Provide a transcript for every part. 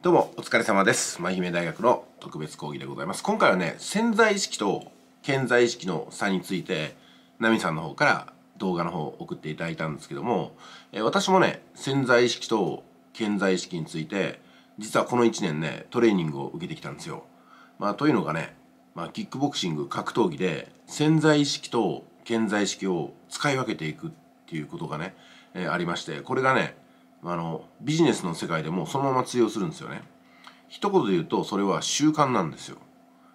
どうもお疲れ様です。ま姫大学の特別講義でございます。今回はね、潜在意識と健在意識の差について、ナミさんの方から動画の方を送っていただいたんですけども、えー、私もね、潜在意識と健在意識について、実はこの1年ね、トレーニングを受けてきたんですよ。まあ、というのがね、まあ、キックボクシング格闘技で潜在意識と健在意識を使い分けていくっていうことがね、えー、ありまして、これがね、あのビジネスの世界でもそのまま通用するんですよね一言で言うとそれは習慣なんですよ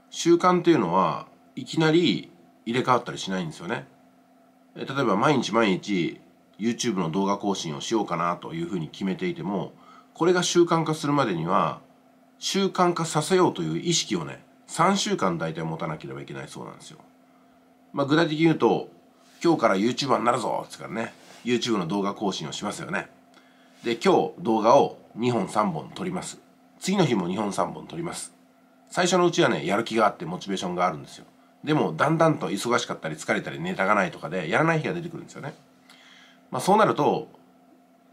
習慣っていうのはいきなり入れ替わったりしないんですよね例えば毎日毎日 YouTube の動画更新をしようかなというふうに決めていてもこれが習慣化するまでには習慣化させようという意識をね3週間大体持たなければいけないそうなんですよ。まあ、具体的に言うと今日から YouTuber になるぞっつからね YouTube の動画更新をしますよね。で、今日動画を2本3本撮ります。次の日も2本3本撮ります。最初のうちはね、やる気があってモチベーションがあるんですよ。でも、だんだんと忙しかったり疲れたりネタがないとかで、やらない日が出てくるんですよね。まあそうなると、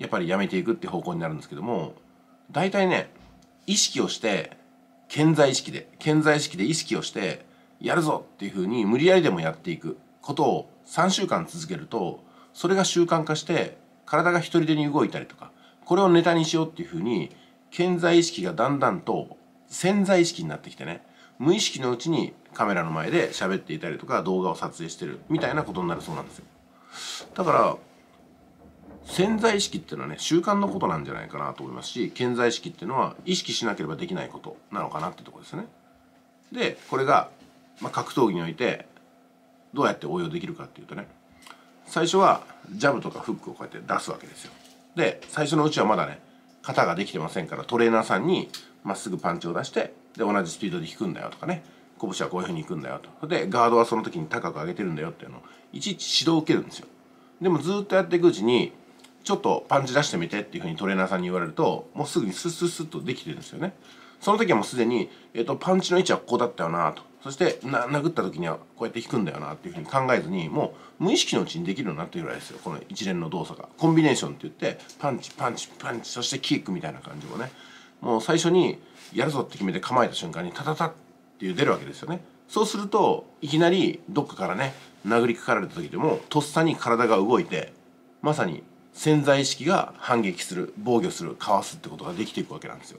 やっぱりやめていくって方向になるんですけども、大体ね、意識をして、健在意識で、健在意識で意識をして、やるぞっていう風に無理やりでもやっていくことを3週間続けると、それが習慣化して、体が一人手に動いたりとか、これをネタにしようっていうふうに健在意識がだんだんと潜在意識になってきてね無意識のうちにカメラの前で喋っていたりとか動画を撮影してるみたいなことになるそうなんですよだから潜在意識っていうのはね習慣のことなんじゃないかなと思いますし健在意識っていうのは意識しなければできないことなのかなってとこですねでこれが、まあ、格闘技においてどうやって応用できるかっていうとね最初はジャブとかフックをこうやって出すわけですよで最初のうちはまだね肩ができてませんからトレーナーさんにまっすぐパンチを出してで同じスピードで引くんだよとかね拳はこういうふうにいくんだよとでガードはその時に高く上げてるんだよっていうのをいちいち指導を受けるんですよでもずっとやっていくうちにちょっとパンチ出してみてっていうふうにトレーナーさんに言われるともうすぐにスッスッスッとできてるんですよねその時はもうすでに、えー、とパンチの位置はここだったよなとそしてな殴った時にはこうやって引くんだよなっていうふうに考えずにもう無意識のうちにできるようになってるぐらいですよこの一連の動作がコンビネーションって言ってパンチパンチパンチそしてキックみたいな感じをねもう最初にやるぞって決めて構えた瞬間にタタタっていう出るわけですよねそうするといきなりどっかからね殴りかかられた時でもとっさに体が動いてまさに潜在意識が反撃する防御するかわすってことができていくわけなんですよ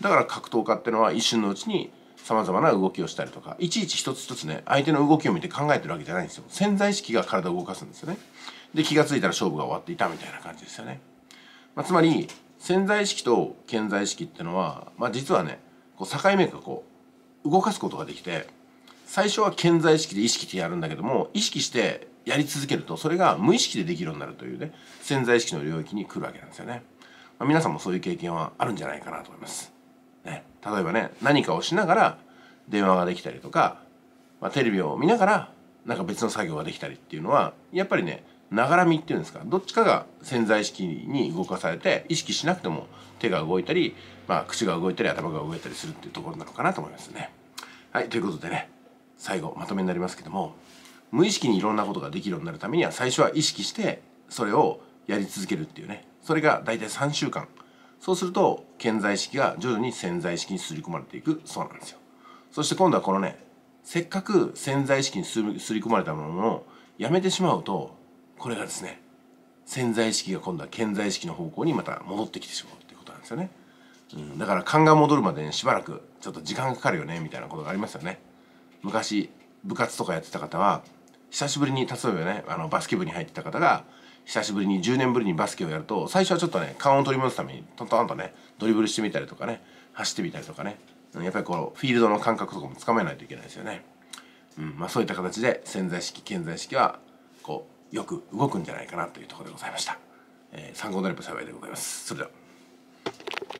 だから格闘家ってのは一瞬のうちにさまざまな動きをしたりとかいちいち一つ一つね相手の動きを見て考えてるわけじゃないんですよ潜在意識が体を動かすんですよねで気が付いたら勝負が終わっていたみたいな感じですよね、まあ、つまり潜在意識と健在意識ってのは、まあ、実はねこう境目がこう動かすことができて最初は健在意識で意識ってやるんだけども意識してやり続けるとそれが無意識でできるようになるというね潜在意識の領域に来るわけなんですよね、まあ、皆さんもそういう経験はあるんじゃないかなと思いますね、例えばね何かをしながら電話ができたりとか、まあ、テレビを見ながらなんか別の作業ができたりっていうのはやっぱりねながらみっていうんですかどっちかが潜在意識に動かされて意識しなくても手が動いたり、まあ、口が動いたり頭が動いたりするっていうところなのかなと思いますね。はいということでね最後まとめになりますけども無意識にいろんなことができるようになるためには最初は意識してそれをやり続けるっていうねそれが大体3週間そうすると顕在意識が徐々に潜在意識に刷り込まれていくそうなんですよそして今度はこのねせっかく潜在意識に刷り込まれたものをやめてしまうとこれがですね潜在意識が今度は顕在意識の方向にまた戻ってきてしまうっていうことなんですよね、うん、だから勘が戻るまでに、しばらくちょっと時間かかるよねみたいなことがありますよね昔部活とかやってた方は久しぶりに例えばねあのバスケ部に入ってた方が久しぶりに10年ぶりにバスケをやると最初はちょっとね顔を取り戻すためにトントンとねドリブルしてみたりとかね走ってみたりとかねやっぱりこうフィールドの感覚とかもつかめないといけないですよね。うんまあ、そういった形で潜在意識健在意識はこうよく動くんじゃないかなというところでございました。えー、参考になれば幸いでございます。それでは